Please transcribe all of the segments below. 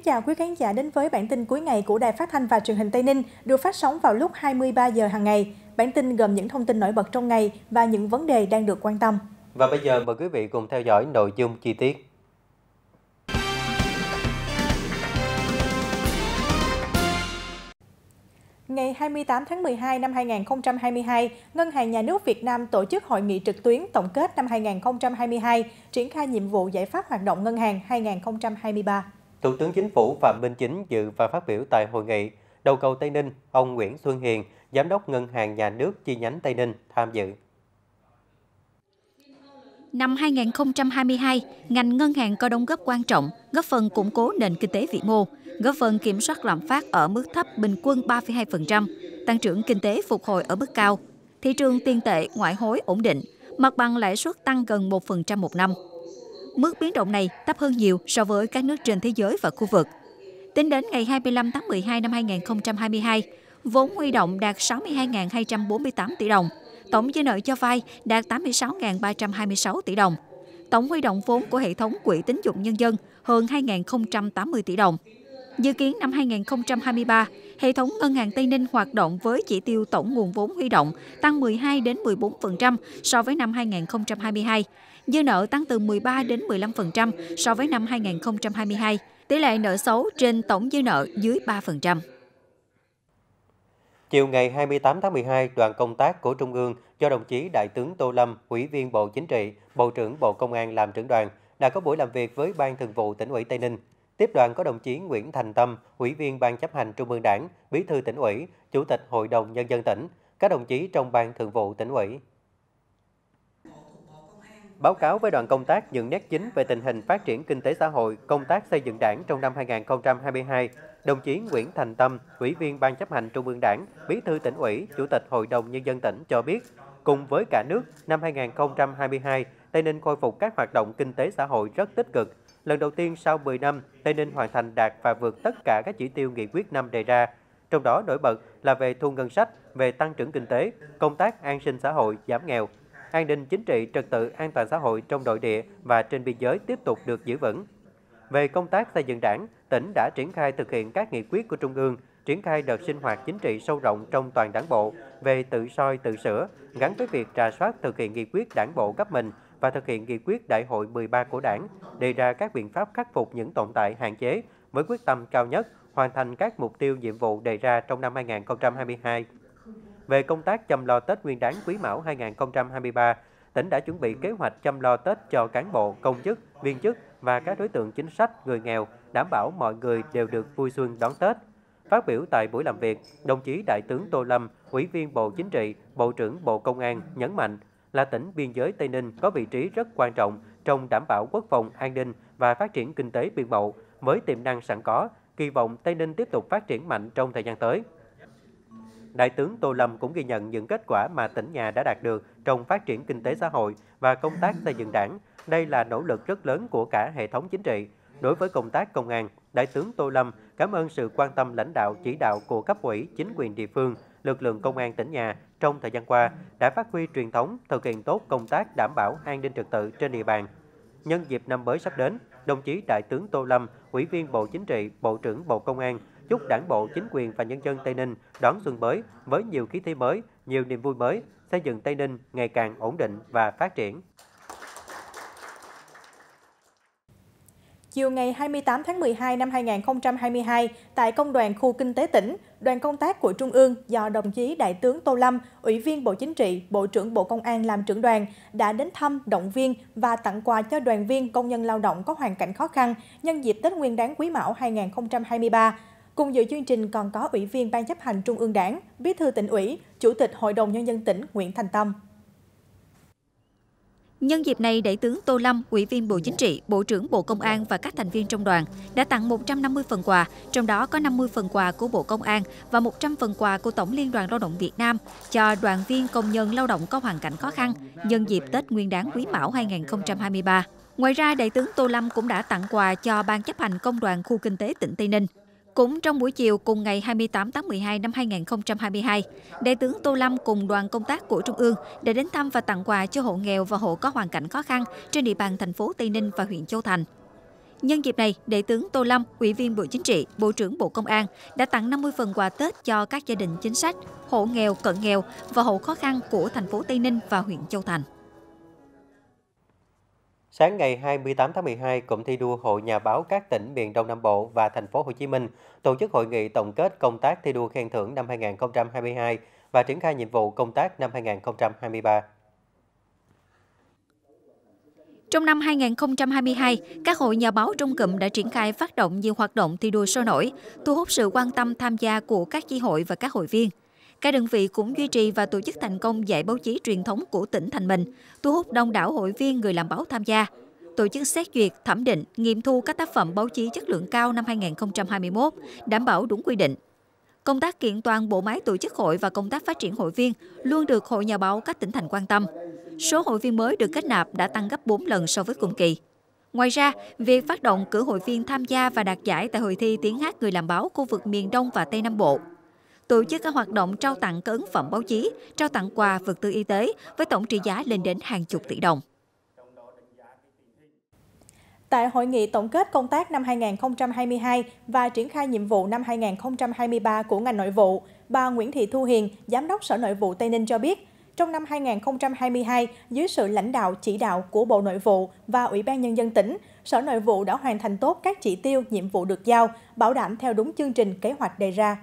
Kính chào quý khán giả đến với bản tin cuối ngày của Đài Phát thanh và Truyền hình Tây Ninh, được phát sóng vào lúc 23 giờ hàng ngày. Bản tin gồm những thông tin nổi bật trong ngày và những vấn đề đang được quan tâm. Và bây giờ mời quý vị cùng theo dõi nội dung chi tiết. Ngày 28 tháng 12 năm 2022, Ngân hàng Nhà nước Việt Nam tổ chức hội nghị trực tuyến tổng kết năm 2022, triển khai nhiệm vụ giải pháp hoạt động ngân hàng 2023. Thủ tướng Chính phủ Phạm Minh Chính dự và phát biểu tại hội nghị. Đầu cầu Tây Ninh, ông Nguyễn Xuân Hiền, Giám đốc Ngân hàng Nhà nước chi nhánh Tây Ninh tham dự. Năm 2022, ngành ngân hàng có đóng góp quan trọng, góp phần củng cố nền kinh tế vĩ mô, góp phần kiểm soát lạm phát ở mức thấp bình quân 3,2%, tăng trưởng kinh tế phục hồi ở mức cao, thị trường tiền tệ ngoại hối ổn định, mặt bằng lãi suất tăng gần 1% một năm mức biến động này thấp hơn nhiều so với các nước trên thế giới và khu vực. Tính đến ngày 25 tháng 12 năm 2022, vốn huy động đạt 62.248 tỷ đồng, tổng dư nợ cho vay đạt 86.326 tỷ đồng. Tổng huy động vốn của hệ thống quỹ tín dụng nhân dân hơn 2.080 tỷ đồng. Dự kiến năm 2023, hệ thống ngân hàng Tây Ninh hoạt động với chỉ tiêu tổng nguồn vốn huy động tăng 12 đến 14% so với năm 2022, dư nợ tăng từ 13 đến 15% so với năm 2022, tỷ lệ nợ xấu trên tổng dư nợ dưới 3%. Chiều ngày 28 tháng 12, đoàn công tác của Trung ương do đồng chí Đại tướng Tô Lâm, Ủy viên Bộ Chính trị, Bộ trưởng Bộ Công an làm trưởng đoàn, đã có buổi làm việc với Ban Thường vụ tỉnh ủy Tây Ninh. Tiếp đoàn có đồng chí Nguyễn Thành Tâm, Ủy viên Ban chấp hành Trung ương Đảng, Bí thư tỉnh ủy, Chủ tịch Hội đồng Nhân dân tỉnh, các đồng chí trong Ban Thường vụ tỉnh ủy báo cáo với đoàn công tác những nét chính về tình hình phát triển kinh tế xã hội, công tác xây dựng đảng trong năm 2022, đồng chí Nguyễn Thành Tâm, Ủy viên Ban chấp hành Trung ương Đảng, Bí thư tỉnh ủy, Chủ tịch Hội đồng Nhân dân tỉnh cho biết, cùng với cả nước, năm 2022, Tây Ninh khôi phục các hoạt động kinh tế xã hội rất tích cực. Lần đầu tiên sau 10 năm, Tây Ninh hoàn thành đạt và vượt tất cả các chỉ tiêu nghị quyết năm đề ra. Trong đó nổi bật là về thu ngân sách, về tăng trưởng kinh tế, công tác an sinh xã hội, giảm nghèo, an ninh chính trị, trật tự an toàn xã hội trong nội địa và trên biên giới tiếp tục được giữ vững. Về công tác xây dựng đảng, tỉnh đã triển khai thực hiện các nghị quyết của Trung ương, triển khai đợt sinh hoạt chính trị sâu rộng trong toàn đảng bộ về tự soi tự sửa, gắn với việc trà soát thực hiện nghị quyết đảng bộ cấp mình và thực hiện nghị quyết đại hội 13 của đảng, đề ra các biện pháp khắc phục những tồn tại hạn chế với quyết tâm cao nhất hoàn thành các mục tiêu nhiệm vụ đề ra trong năm 2022 về công tác chăm lo Tết Nguyên đán Quý Mão 2023, tỉnh đã chuẩn bị kế hoạch chăm lo Tết cho cán bộ, công chức, viên chức và các đối tượng chính sách, người nghèo, đảm bảo mọi người đều được vui xuân đón Tết. Phát biểu tại buổi làm việc, đồng chí Đại tướng Tô Lâm, Ủy viên Bộ Chính trị, Bộ trưởng Bộ Công an nhấn mạnh là tỉnh biên giới Tây Ninh có vị trí rất quan trọng trong đảm bảo quốc phòng, an ninh và phát triển kinh tế biên mậu với tiềm năng sẵn có, kỳ vọng Tây Ninh tiếp tục phát triển mạnh trong thời gian tới. Đại tướng Tô Lâm cũng ghi nhận những kết quả mà tỉnh nhà đã đạt được trong phát triển kinh tế xã hội và công tác xây dựng đảng. Đây là nỗ lực rất lớn của cả hệ thống chính trị. Đối với công tác công an, Đại tướng Tô Lâm cảm ơn sự quan tâm lãnh đạo chỉ đạo của cấp ủy, chính quyền địa phương, lực lượng công an tỉnh nhà trong thời gian qua đã phát huy truyền thống, thực hiện tốt công tác đảm bảo an ninh trật tự trên địa bàn. Nhân dịp năm mới sắp đến, đồng chí Đại tướng Tô Lâm, Ủy viên Bộ Chính trị, Bộ trưởng Bộ Công an chúc đảng bộ, chính quyền và nhân dân Tây Ninh đón xuân mới với nhiều khí thế mới, nhiều niềm vui mới, xây dựng Tây Ninh ngày càng ổn định và phát triển. Chiều ngày 28 tháng 12 năm 2022, tại Công đoàn Khu Kinh tế tỉnh, đoàn công tác của Trung ương do đồng chí Đại tướng Tô Lâm, Ủy viên Bộ Chính trị, Bộ trưởng Bộ Công an làm trưởng đoàn, đã đến thăm, động viên và tặng quà cho đoàn viên công nhân lao động có hoàn cảnh khó khăn nhân dịp Tết Nguyên đán Quý Mão 2023. Cùng dự chương trình còn có Ủy viên Ban chấp hành Trung ương Đảng, Bí thư tỉnh ủy, Chủ tịch Hội đồng Nhân dân tỉnh Nguyễn Thành Tâm. Nhân dịp này, Đại tướng Tô Lâm, Ủy viên Bộ Chính trị, Bộ trưởng Bộ Công an và các thành viên trong đoàn đã tặng 150 phần quà, trong đó có 50 phần quà của Bộ Công an và 100 phần quà của Tổng Liên đoàn Lao động Việt Nam cho đoàn viên công nhân lao động có hoàn cảnh khó khăn nhân dịp Tết Nguyên đáng Quý Mão 2023. Ngoài ra, Đại tướng Tô Lâm cũng đã tặng quà cho Ban chấp hành Công đoàn Khu Kinh tế tỉnh Tây Ninh, cũng trong buổi chiều cùng ngày 28 tháng 12 năm 2022, Đại tướng Tô Lâm cùng đoàn công tác của Trung ương đã đến thăm và tặng quà cho hộ nghèo và hộ có hoàn cảnh khó khăn trên địa bàn thành phố Tây Ninh và huyện Châu Thành. Nhân dịp này, Đại tướng Tô Lâm, Ủy viên Bộ Chính trị, Bộ trưởng Bộ Công an đã tặng 50 phần quà Tết cho các gia đình chính sách, hộ nghèo, cận nghèo và hộ khó khăn của thành phố Tây Ninh và huyện Châu Thành. Sáng ngày 28 tháng 12, Cụm thi đua Hội Nhà báo các tỉnh miền Đông Nam Bộ và thành phố Hồ Chí Minh tổ chức hội nghị tổng kết công tác thi đua khen thưởng năm 2022 và triển khai nhiệm vụ công tác năm 2023. Trong năm 2022, các hội nhà báo trong cụm đã triển khai phát động nhiều hoạt động thi đua sôi nổi, thu hút sự quan tâm tham gia của các chi hội và các hội viên. Các đơn vị cũng duy trì và tổ chức thành công giải báo chí truyền thống của tỉnh thành mình, thu hút đông đảo hội viên người làm báo tham gia. Tổ chức xét duyệt, thẩm định, nghiệm thu các tác phẩm báo chí chất lượng cao năm 2021, đảm bảo đúng quy định. Công tác kiện toàn bộ máy tổ chức hội và công tác phát triển hội viên luôn được Hội Nhà báo các tỉnh thành quan tâm. Số hội viên mới được kết nạp đã tăng gấp 4 lần so với cùng kỳ. Ngoài ra, việc phát động cử hội viên tham gia và đạt giải tại hội thi tiếng hát người làm báo khu vực miền Đông và Tây Nam Bộ tổ chức các hoạt động trao tặng các ấn phẩm báo chí, trao tặng quà vật tư y tế với tổng trị giá lên đến hàng chục tỷ đồng. Tại hội nghị tổng kết công tác năm 2022 và triển khai nhiệm vụ năm 2023 của ngành nội vụ, bà Nguyễn Thị Thu Hiền, Giám đốc Sở Nội vụ Tây Ninh cho biết, trong năm 2022, dưới sự lãnh đạo chỉ đạo của Bộ Nội vụ và Ủy ban Nhân dân tỉnh, Sở Nội vụ đã hoàn thành tốt các chỉ tiêu, nhiệm vụ được giao, bảo đảm theo đúng chương trình kế hoạch đề ra.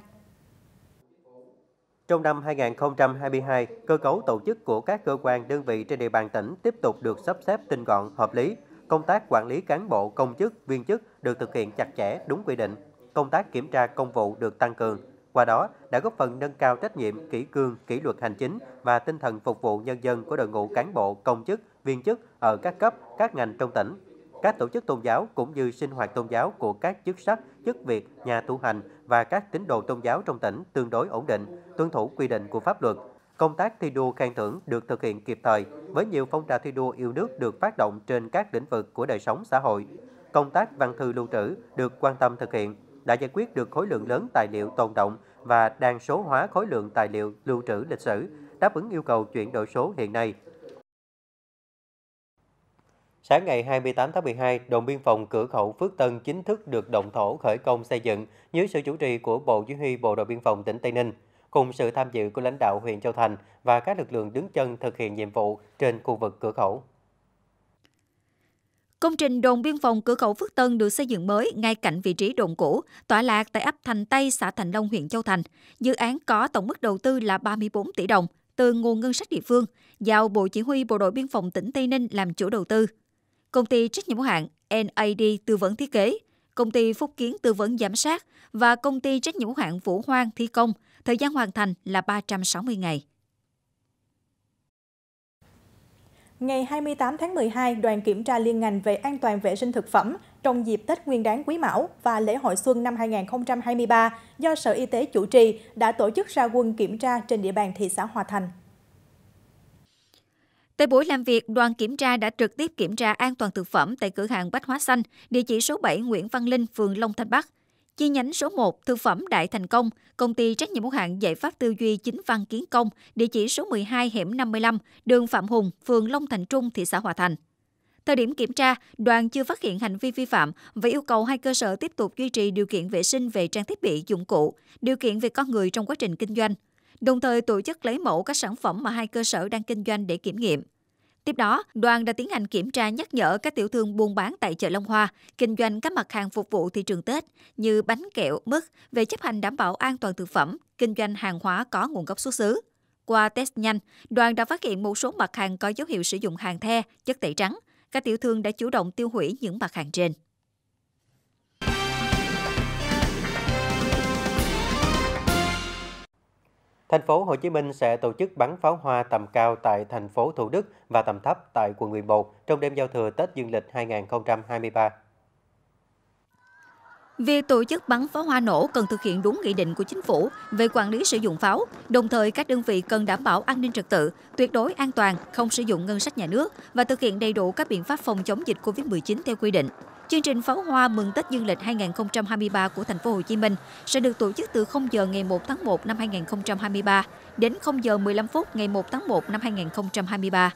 Trong năm 2022, cơ cấu tổ chức của các cơ quan đơn vị trên địa bàn tỉnh tiếp tục được sắp xếp tinh gọn, hợp lý. Công tác quản lý cán bộ, công chức, viên chức được thực hiện chặt chẽ, đúng quy định. Công tác kiểm tra công vụ được tăng cường. Qua đó, đã góp phần nâng cao trách nhiệm, kỷ cương, kỷ luật hành chính và tinh thần phục vụ nhân dân của đội ngũ cán bộ, công chức, viên chức ở các cấp, các ngành trong tỉnh các tổ chức tôn giáo cũng như sinh hoạt tôn giáo của các chức sắc, chức việc, nhà tu hành và các tín đồ tôn giáo trong tỉnh tương đối ổn định, tuân thủ quy định của pháp luật. Công tác thi đua khen thưởng được thực hiện kịp thời, với nhiều phong trào thi đua yêu nước được phát động trên các lĩnh vực của đời sống xã hội. Công tác văn thư lưu trữ được quan tâm thực hiện, đã giải quyết được khối lượng lớn tài liệu tồn động và đang số hóa khối lượng tài liệu lưu trữ lịch sử, đáp ứng yêu cầu chuyển đổi số hiện nay. Sáng ngày 28 tháng 12, đồn biên phòng cửa khẩu Phước Tân chính thức được động thổ khởi công xây dựng dưới sự chủ trì của Bộ Chỉ huy Bộ đội Biên phòng tỉnh Tây Ninh, cùng sự tham dự của lãnh đạo huyện Châu Thành và các lực lượng đứng chân thực hiện nhiệm vụ trên khu vực cửa khẩu. Công trình đồn biên phòng cửa khẩu Phước Tân được xây dựng mới ngay cạnh vị trí đồn cũ, tọa lạc tại ấp Thành Tây, xã Thành Long, huyện Châu Thành. Dự án có tổng mức đầu tư là 34 tỷ đồng từ nguồn ngân sách địa phương, giao Bộ Chỉ huy Bộ đội Biên phòng tỉnh Tây Ninh làm chủ đầu tư công ty trách nhiệm hữu hạn NAD tư vấn thiết kế, công ty Phúc Kiến tư vấn giám sát và công ty trách nhiệm hữu hạn Vũ Hoang thi công, thời gian hoàn thành là 360 ngày. Ngày 28 tháng 12, đoàn kiểm tra liên ngành về an toàn vệ sinh thực phẩm trong dịp Tết Nguyên đán Quý Mão và lễ hội xuân năm 2023 do Sở Y tế chủ trì đã tổ chức ra quân kiểm tra trên địa bàn thị xã Hòa Thành. Tại buổi làm việc, đoàn kiểm tra đã trực tiếp kiểm tra an toàn thực phẩm tại cửa hàng Bách Hóa Xanh, địa chỉ số 7 Nguyễn Văn Linh, phường Long Thanh Bắc. Chi nhánh số 1, Thực phẩm Đại Thành Công, công ty trách nhiệm hữu hạn giải pháp tư duy chính văn kiến công, địa chỉ số 12 hẻm 55, đường Phạm Hùng, phường Long Thành Trung, thị xã Hòa Thành. Thời điểm kiểm tra, đoàn chưa phát hiện hành vi vi phạm và yêu cầu hai cơ sở tiếp tục duy trì điều kiện vệ sinh về trang thiết bị, dụng cụ, điều kiện về con người trong quá trình kinh doanh đồng thời tổ chức lấy mẫu các sản phẩm mà hai cơ sở đang kinh doanh để kiểm nghiệm. Tiếp đó, đoàn đã tiến hành kiểm tra nhắc nhở các tiểu thương buôn bán tại chợ Long Hoa, kinh doanh các mặt hàng phục vụ thị trường Tết như bánh kẹo, mứt về chấp hành đảm bảo an toàn thực phẩm, kinh doanh hàng hóa có nguồn gốc xuất xứ. Qua test nhanh, đoàn đã phát hiện một số mặt hàng có dấu hiệu sử dụng hàng the, chất tẩy trắng. Các tiểu thương đã chủ động tiêu hủy những mặt hàng trên. Thành phố Hồ Chí Minh sẽ tổ chức bắn pháo hoa tầm cao tại thành phố Thủ Đức và tầm thấp tại quận 11 trong đêm giao thừa Tết Dương lịch 2023. Việc tổ chức bắn pháo hoa nổ cần thực hiện đúng nghị định của chính phủ về quản lý sử dụng pháo, đồng thời các đơn vị cần đảm bảo an ninh trật tự, tuyệt đối an toàn, không sử dụng ngân sách nhà nước và thực hiện đầy đủ các biện pháp phòng chống dịch COVID-19 theo quy định. Chương trình pháo hoa mừng Tết Dương lịch 2023 của thành phố Hồ Chí Minh sẽ được tổ chức từ 0 giờ ngày 1 tháng 1 năm 2023 đến 0 giờ 15 phút ngày 1 tháng 1 năm 2023.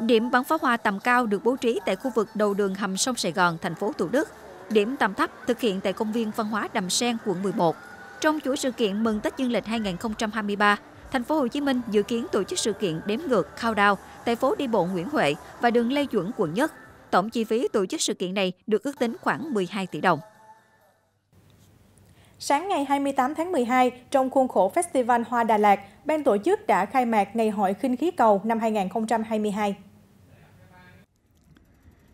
Điểm bắn pháo hoa tầm cao được bố trí tại khu vực đầu đường hầm sông Sài Gòn, thành phố Thủ Đức. Điểm tầm thấp thực hiện tại công viên văn hóa Đầm Sen, quận 11. Trong chuỗi sự kiện mừng Tết Dương lịch 2023, thành phố Hồ Chí Minh dự kiến tổ chức sự kiện đếm ngược countdown tại phố đi bộ Nguyễn Huệ và đường Lê Duẩn quận Nhất Tổng chi phí tổ chức sự kiện này được ước tính khoảng 12 tỷ đồng. Sáng ngày 28 tháng 12, trong khuôn khổ Festival Hoa Đà Lạt, ban tổ chức đã khai mạc Ngày hội khinh khí cầu năm 2022.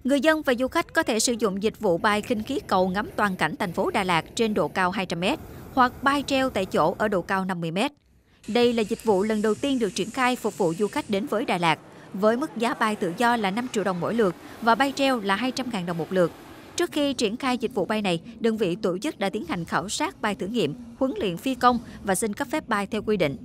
Người dân và du khách có thể sử dụng dịch vụ bay khinh khí cầu ngắm toàn cảnh thành phố Đà Lạt trên độ cao 200m hoặc bay treo tại chỗ ở độ cao 50m. Đây là dịch vụ lần đầu tiên được triển khai phục vụ du khách đến với Đà Lạt với mức giá bay tự do là 5 triệu đồng mỗi lượt và bay treo là 200.000 đồng một lượt. Trước khi triển khai dịch vụ bay này, đơn vị tổ chức đã tiến hành khảo sát bay thử nghiệm, huấn luyện phi công và xin cấp phép bay theo quy định.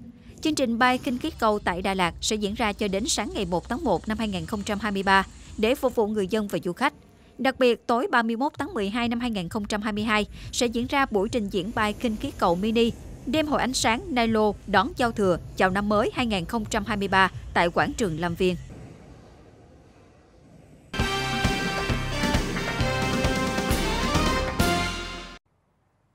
Chương trình bay kinh khí cầu tại Đà Lạt sẽ diễn ra cho đến sáng ngày 1 tháng 1 năm 2023 để phục vụ người dân và du khách. Đặc biệt, tối 31 tháng 12 năm 2022 sẽ diễn ra buổi trình diễn bay kinh khí cầu mini Đêm hội ánh sáng Nailo đón giao thừa chào năm mới 2023 tại quảng trường Lam Viên.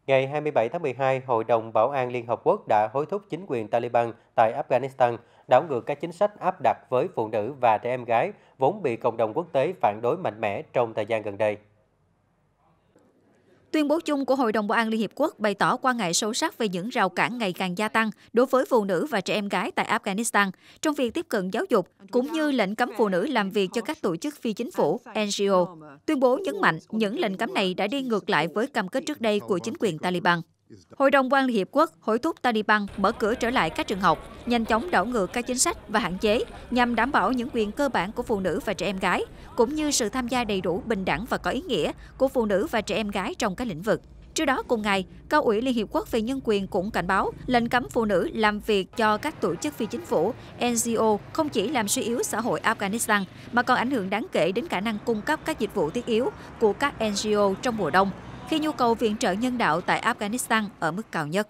Ngày 27 tháng 12, Hội đồng Bảo an Liên Hợp Quốc đã hối thúc chính quyền Taliban tại Afghanistan đảo ngược các chính sách áp đặt với phụ nữ và trẻ em gái vốn bị cộng đồng quốc tế phản đối mạnh mẽ trong thời gian gần đây. Tuyên bố chung của Hội đồng Bảo an Liên Hiệp Quốc bày tỏ quan ngại sâu sắc về những rào cản ngày càng gia tăng đối với phụ nữ và trẻ em gái tại Afghanistan trong việc tiếp cận giáo dục, cũng như lệnh cấm phụ nữ làm việc cho các tổ chức phi chính phủ, NGO. Tuyên bố nhấn mạnh những lệnh cấm này đã đi ngược lại với cam kết trước đây của chính quyền Taliban. Hội đồng quan Hiệp Quốc hối thúc Taliban mở cửa trở lại các trường học, nhanh chóng đảo ngược các chính sách và hạn chế nhằm đảm bảo những quyền cơ bản của phụ nữ và trẻ em gái, cũng như sự tham gia đầy đủ, bình đẳng và có ý nghĩa của phụ nữ và trẻ em gái trong các lĩnh vực. Trước đó cùng ngày, Cao ủy Liên Hiệp Quốc về Nhân quyền cũng cảnh báo lệnh cấm phụ nữ làm việc cho các tổ chức phi chính phủ, NGO không chỉ làm suy yếu xã hội Afghanistan mà còn ảnh hưởng đáng kể đến khả năng cung cấp các dịch vụ thiết yếu của các NGO trong mùa đông khi nhu cầu viện trợ nhân đạo tại Afghanistan ở mức cao nhất.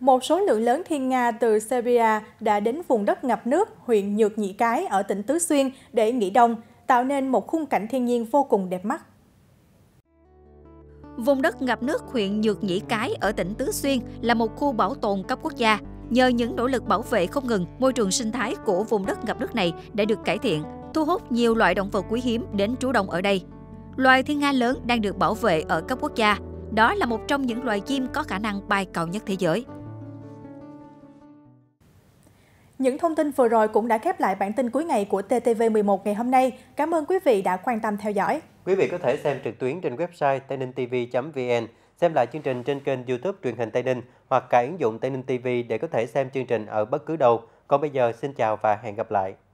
Một số lượng lớn thiên Nga từ Serbia đã đến vùng đất ngập nước huyện Nhược Nhị Cái ở tỉnh Tứ Xuyên để nghỉ đông, tạo nên một khung cảnh thiên nhiên vô cùng đẹp mắt. Vùng đất ngập nước huyện Nhược Nhĩ Cái ở tỉnh Tứ Xuyên là một khu bảo tồn cấp quốc gia. Nhờ những nỗ lực bảo vệ không ngừng, môi trường sinh thái của vùng đất ngập nước này đã được cải thiện, thu hút nhiều loại động vật quý hiếm đến trú đông ở đây. Loài thiên nga lớn đang được bảo vệ ở cấp quốc gia. Đó là một trong những loài chim có khả năng bay cao nhất thế giới. Những thông tin vừa rồi cũng đã khép lại bản tin cuối ngày của TTV11 ngày hôm nay. Cảm ơn quý vị đã quan tâm theo dõi. Quý vị có thể xem trực tuyến trên website tây tv.vn, xem lại chương trình trên kênh youtube truyền hình Tây Ninh hoặc cả ứng dụng Tây Ninh TV để có thể xem chương trình ở bất cứ đâu. Còn bây giờ xin chào và hẹn gặp lại.